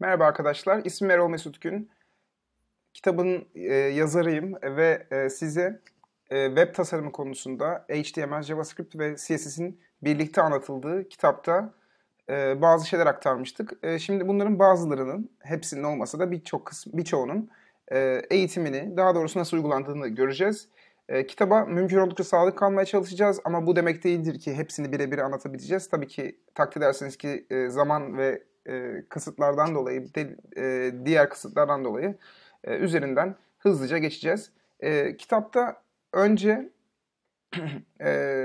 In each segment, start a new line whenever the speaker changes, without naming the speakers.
Merhaba arkadaşlar, ismim Erol Mesut Gün. Kitabın e, yazarıyım ve e, size e, web tasarımı konusunda HTML, JavaScript ve CSS'in birlikte anlatıldığı kitapta e, bazı şeyler aktarmıştık. E, şimdi bunların bazılarının, hepsinin olmasa da birçok kısmı, birçoğunun e, eğitimini, daha doğrusu nasıl uygulandığını göreceğiz. E, kitaba mümkün oldukça sadık kalmaya çalışacağız ama bu demek değildir ki hepsini birebir anlatabileceğiz. Tabii ki takdir ederseniz ki e, zaman ve e, kısıtlardan dolayı, de, e, diğer kısıtlardan dolayı e, üzerinden hızlıca geçeceğiz. E, kitapta önce e,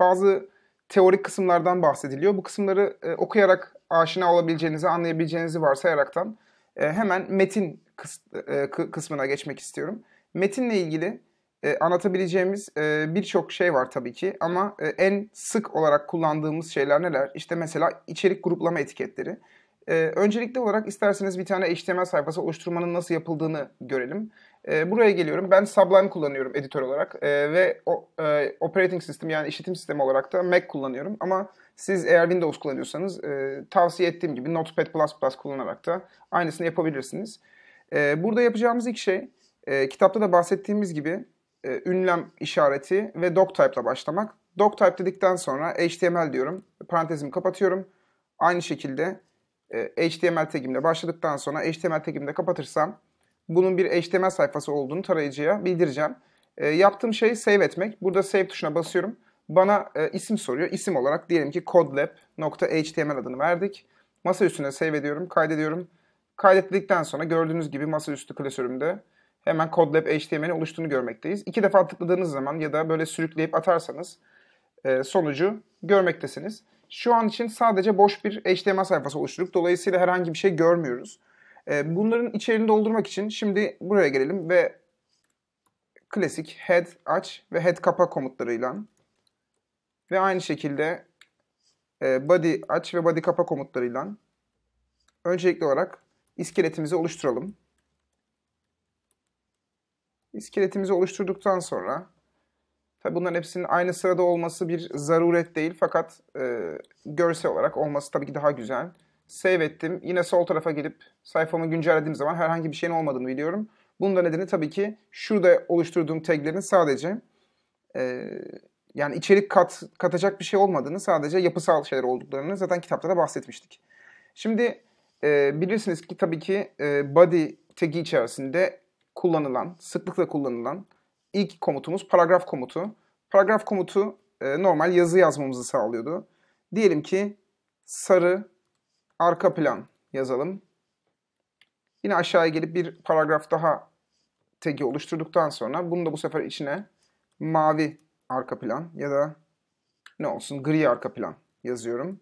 bazı teorik kısımlardan bahsediliyor. Bu kısımları e, okuyarak aşina olabileceğinizi, anlayabileceğinizi varsayaraktan e, hemen metin kıs- e, kısmına geçmek istiyorum. Metinle ilgili e, anlatabileceğimiz e, birçok şey var tabii ki ama e, en sık olarak kullandığımız şeyler neler? İşte mesela içerik gruplama etiketleri. E, öncelikli olarak isterseniz bir tane HTML sayfası oluşturmanın nasıl yapıldığını görelim. E, buraya geliyorum. Ben Sublime kullanıyorum editör olarak e, ve o, e, operating sistem yani işletim sistemi olarak da Mac kullanıyorum. Ama siz eğer Windows kullanıyorsanız e, tavsiye ettiğim gibi Notepad++ kullanarak da aynısını yapabilirsiniz. E, burada yapacağımız ilk şey e, kitapta da bahsettiğimiz gibi e, ünlem işareti ve doctype ile başlamak. Doctype dedikten sonra HTML diyorum. Parantezimi kapatıyorum. Aynı şekilde e, HTML tagimle başladıktan sonra HTML tagimle kapatırsam bunun bir HTML sayfası olduğunu tarayıcıya bildireceğim. E, yaptığım şey save etmek. Burada save tuşuna basıyorum. Bana e, isim soruyor. İsim olarak diyelim ki codelab.html adını verdik. Masa üstüne save ediyorum, kaydediyorum. Kaydettikten sonra gördüğünüz gibi masaüstü klasörümde hemen CodeLab HTML'in oluştuğunu görmekteyiz. İki defa tıkladığınız zaman ya da böyle sürükleyip atarsanız e, sonucu görmektesiniz. Şu an için sadece boş bir HTML sayfası oluşturduk. Dolayısıyla herhangi bir şey görmüyoruz. E, bunların içeriğini doldurmak için şimdi buraya gelelim ve klasik head aç ve head kapa komutlarıyla ve aynı şekilde e, body aç ve body kapa komutlarıyla öncelikli olarak iskeletimizi oluşturalım. İskeletimizi oluşturduktan sonra tabi bunların hepsinin aynı sırada olması bir zaruret değil fakat e, görsel olarak olması tabii ki daha güzel. Save ettim. Yine sol tarafa gelip sayfamı güncellediğim zaman herhangi bir şeyin olmadığını biliyorum. Bunun da nedeni tabii ki şurada oluşturduğum taglerin sadece e, yani içerik kat, katacak bir şey olmadığını sadece yapısal şeyler olduklarını zaten kitapta da bahsetmiştik. Şimdi e, bilirsiniz ki tabii ki e, body tagi içerisinde kullanılan, sıklıkla kullanılan ilk komutumuz paragraf komutu. Paragraf komutu e, normal yazı yazmamızı sağlıyordu. Diyelim ki sarı arka plan yazalım. Yine aşağıya gelip bir paragraf daha tagi oluşturduktan sonra bunu da bu sefer içine mavi arka plan ya da ne olsun gri arka plan yazıyorum.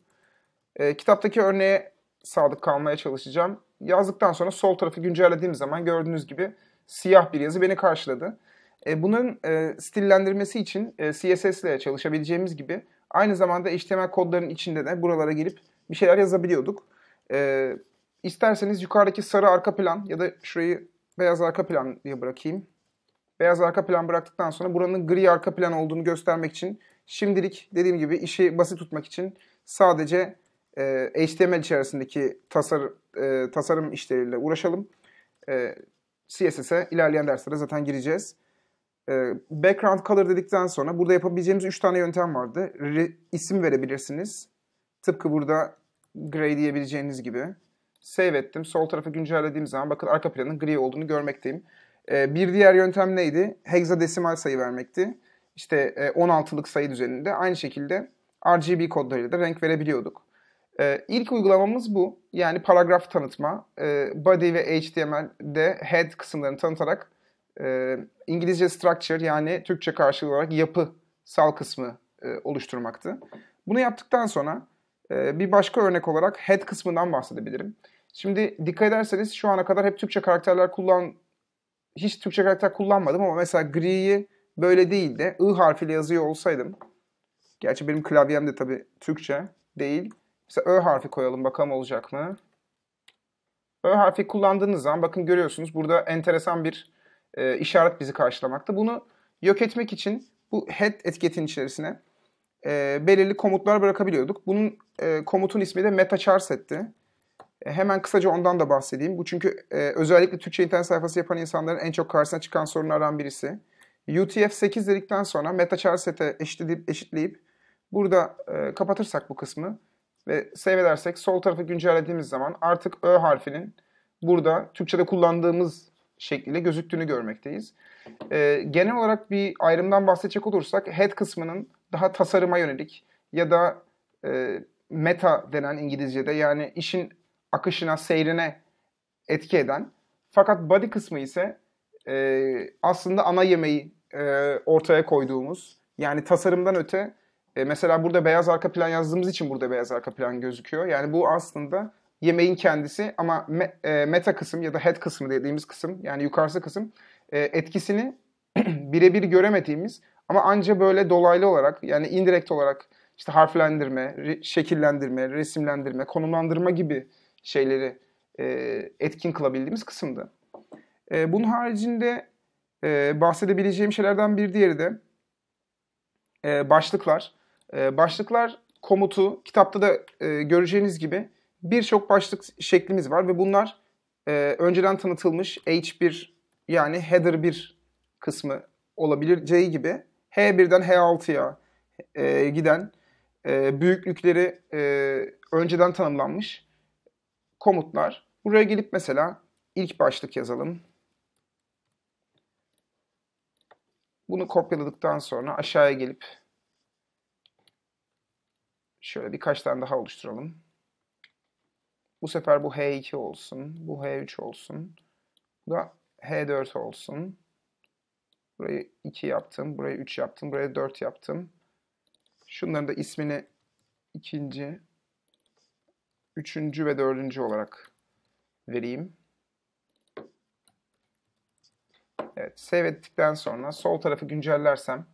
E, kitaptaki örneğe sadık kalmaya çalışacağım. Yazdıktan sonra sol tarafı güncellediğim zaman gördüğünüz gibi siyah bir yazı beni karşıladı. E, bunun e, stillendirmesi için e, CSS ile çalışabileceğimiz gibi aynı zamanda HTML kodların içinde de buralara girip bir şeyler yazabiliyorduk. E, isterseniz yukarıdaki sarı arka plan ya da şurayı beyaz arka plan diye bırakayım. Beyaz arka plan bıraktıktan sonra buranın gri arka plan olduğunu göstermek için şimdilik dediğim gibi işi basit tutmak için sadece e, HTML içerisindeki tasar, e, tasarım işleriyle uğraşalım. E, CSS'e ilerleyen derslere zaten gireceğiz. E, background color dedikten sonra burada yapabileceğimiz 3 tane yöntem vardı. Re, isim verebilirsiniz. Tıpkı burada gray diyebileceğiniz gibi. Save ettim. Sol tarafa güncellediğim zaman bakın arka planın gri olduğunu görmekteyim. E, bir diğer yöntem neydi? Hexadesimal sayı vermekti. İşte e, 16'lık sayı düzeninde. Aynı şekilde RGB kodlarıyla da renk verebiliyorduk. Ee, ilk uygulamamız bu. Yani paragraf tanıtma. Ee, body ve HTML'de head kısımlarını tanıtarak e, İngilizce structure yani Türkçe karşılığı olarak yapı sal kısmı e, oluşturmaktı. Bunu yaptıktan sonra e, bir başka örnek olarak head kısmından bahsedebilirim. Şimdi dikkat ederseniz şu ana kadar hep Türkçe karakterler kullan hiç Türkçe karakter kullanmadım ama mesela gri'yi böyle değil de I harfiyle yazıyor olsaydım. Gerçi benim klavyem de tabii Türkçe değil. Mesela Ö harfi koyalım bakalım olacak mı? Ö harfi kullandığınız zaman bakın görüyorsunuz burada enteresan bir e, işaret bizi karşılamakta. Bunu yok etmek için bu head etiketin içerisine e, belirli komutlar bırakabiliyorduk. Bunun e, komutun ismi de meta char setti. E, hemen kısaca ondan da bahsedeyim. Bu çünkü e, özellikle Türkçe internet sayfası yapan insanların en çok karşısına çıkan sorunlardan birisi. UTF-8 dedikten sonra meta char sete eşitleyip, eşitleyip burada e, kapatırsak bu kısmı ve seyredersek sol tarafı güncellediğimiz zaman artık Ö harfinin burada Türkçe'de kullandığımız şekliyle gözüktüğünü görmekteyiz. Ee, genel olarak bir ayrımdan bahsedecek olursak head kısmının daha tasarıma yönelik ya da e, meta denen İngilizce'de yani işin akışına, seyrine etki eden fakat body kısmı ise e, aslında ana yemeği e, ortaya koyduğumuz yani tasarımdan öte e, mesela burada beyaz arka plan yazdığımız için burada beyaz arka plan gözüküyor. Yani bu aslında yemeğin kendisi ama me, e, meta kısım ya da head kısmı dediğimiz kısım yani yukarısı kısım e, etkisini birebir göremediğimiz ama anca böyle dolaylı olarak yani indirekt olarak işte harflendirme, re, şekillendirme, resimlendirme, konumlandırma gibi şeyleri e, etkin kılabildiğimiz kısımdı. E, bunun haricinde e, bahsedebileceğim şeylerden bir diğeri de e, başlıklar. Ee, başlıklar komutu kitapta da e, göreceğiniz gibi birçok başlık şeklimiz var ve bunlar e, önceden tanıtılmış H1 yani header 1 kısmı olabileceği gibi H1'den H6'ya e, giden e, büyüklükleri e, önceden tanımlanmış komutlar. Buraya gelip mesela ilk başlık yazalım. Bunu kopyaladıktan sonra aşağıya gelip Şöyle birkaç tane daha oluşturalım. Bu sefer bu H2 olsun. Bu H3 olsun. Bu da H4 olsun. Burayı 2 yaptım. Burayı 3 yaptım. Buraya 4 yaptım. Şunların da ismini ikinci, üçüncü ve dördüncü olarak vereyim. Evet, save ettikten sonra sol tarafı güncellersem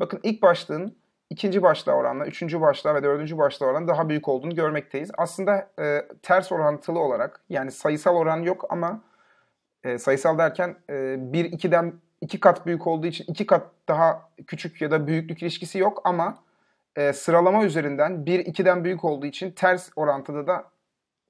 bakın ilk başlığın ikinci başlığa oranla, üçüncü başlığa ve dördüncü başlığa oranla daha büyük olduğunu görmekteyiz. Aslında e, ters orantılı olarak yani sayısal oran yok ama e, sayısal derken e, 1-2'den iki kat büyük olduğu için iki kat daha küçük ya da büyüklük ilişkisi yok ama e, sıralama üzerinden 1-2'den büyük olduğu için ters orantıda da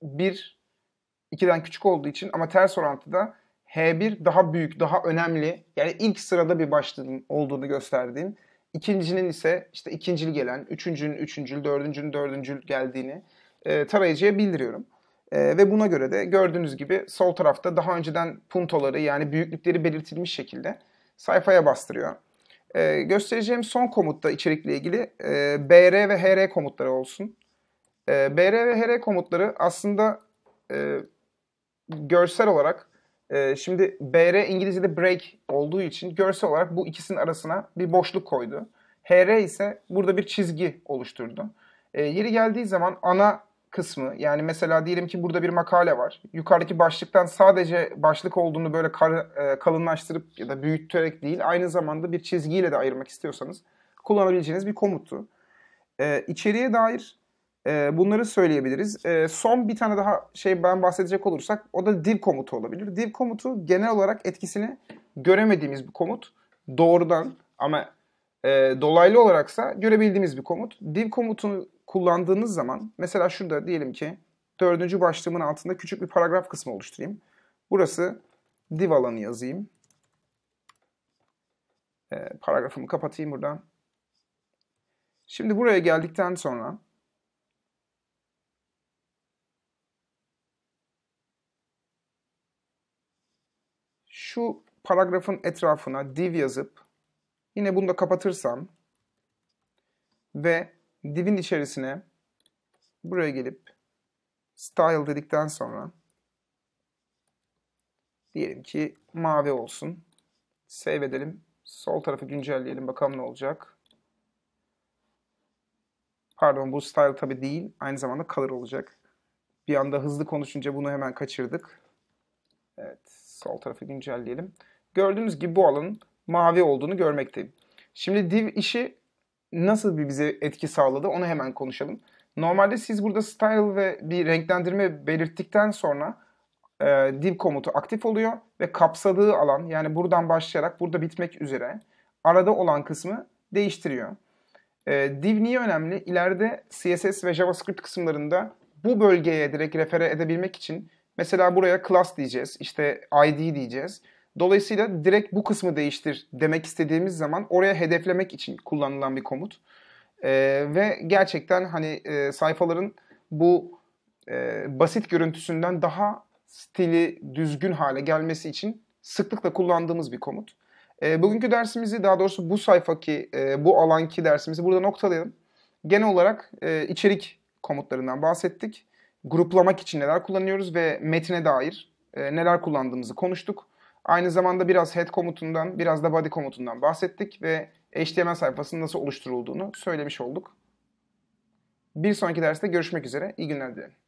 1-2'den küçük olduğu için ama ters orantıda H1 daha büyük, daha önemli yani ilk sırada bir başlığın olduğunu gösterdiğin ikincinin ise işte ikincil gelen, üçüncünün üçüncül, dördüncünün dördüncül geldiğini e, tarayıcıya bildiriyorum. E, ve buna göre de gördüğünüz gibi sol tarafta daha önceden puntoları yani büyüklükleri belirtilmiş şekilde sayfaya bastırıyor. E, göstereceğim son komutta içerikle ilgili e, br ve hr komutları olsun. E, br ve hr komutları aslında e, görsel olarak ee, şimdi BR İngilizce'de break olduğu için görsel olarak bu ikisinin arasına bir boşluk koydu. HR ise burada bir çizgi oluşturdu. E, yeri geldiği zaman ana kısmı yani mesela diyelim ki burada bir makale var. Yukarıdaki başlıktan sadece başlık olduğunu böyle kar, e, kalınlaştırıp ya da büyüterek değil aynı zamanda bir çizgiyle de ayırmak istiyorsanız kullanabileceğiniz bir komuttu. E, içeriye dair e, bunları söyleyebiliriz. E, son bir tane daha şey ben bahsedecek olursak o da div komutu olabilir. Div komutu genel olarak etkisini göremediğimiz bir komut. Doğrudan ama e, dolaylı olaraksa görebildiğimiz bir komut. Div komutunu kullandığınız zaman mesela şurada diyelim ki dördüncü başlığımın altında küçük bir paragraf kısmı oluşturayım. Burası div alanı yazayım. E, paragrafımı kapatayım buradan. Şimdi buraya geldikten sonra şu paragrafın etrafına div yazıp yine bunu da kapatırsam ve divin içerisine buraya gelip style dedikten sonra diyelim ki mavi olsun. Save edelim. Sol tarafı güncelleyelim. Bakalım ne olacak. Pardon bu style tabi değil. Aynı zamanda color olacak. Bir anda hızlı konuşunca bunu hemen kaçırdık. Evet. Sol tarafı güncelleyelim. Gördüğünüz gibi bu alanın mavi olduğunu görmekteyim. Şimdi div işi nasıl bir bize etki sağladı onu hemen konuşalım. Normalde siz burada style ve bir renklendirme belirttikten sonra e, div komutu aktif oluyor ve kapsadığı alan yani buradan başlayarak burada bitmek üzere arada olan kısmı değiştiriyor. E, div niye önemli? İleride CSS ve JavaScript kısımlarında bu bölgeye direkt refere edebilmek için Mesela buraya class diyeceğiz, işte id diyeceğiz. Dolayısıyla direkt bu kısmı değiştir demek istediğimiz zaman oraya hedeflemek için kullanılan bir komut. Ee, ve gerçekten hani e, sayfaların bu e, basit görüntüsünden daha stili düzgün hale gelmesi için sıklıkla kullandığımız bir komut. E, bugünkü dersimizi daha doğrusu bu sayfaki, e, bu alanki dersimizi burada noktalayalım. Genel olarak e, içerik komutlarından bahsettik gruplamak için neler kullanıyoruz ve metine dair e, neler kullandığımızı konuştuk. Aynı zamanda biraz head komutundan, biraz da body komutundan bahsettik ve HTML sayfasının nasıl oluşturulduğunu söylemiş olduk. Bir sonraki derste görüşmek üzere. İyi günler dilerim.